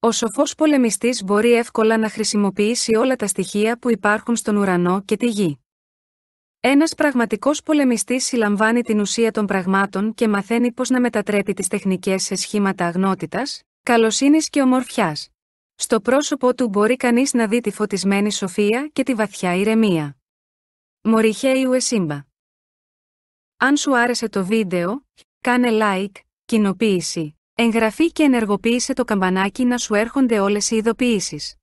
Ο σοφός πολεμιστής μπορεί εύκολα να χρησιμοποιήσει όλα τα στοιχεία που υπάρχουν στον ουρανό και τη γη. Ένας πραγματικός πολεμιστής συλλαμβάνει την ουσία των πραγμάτων και μαθαίνει πώς να μετατρέπει τις τεχνικές σε σχήματα αγνότητας, καλοσύνης και ομορφιάς. Στο πρόσωπό του μπορεί κανείς να δει τη φωτισμένη σοφία και τη βαθιά ηρεμία. Μοριχέ Ουεσίμπα. Αν σου άρεσε το βίντεο, κάνε like, κοινοποίηση Εγγραφή και ενεργοποίησε το καμπανάκι να σου έρχονται όλες οι ειδοποιήσεις.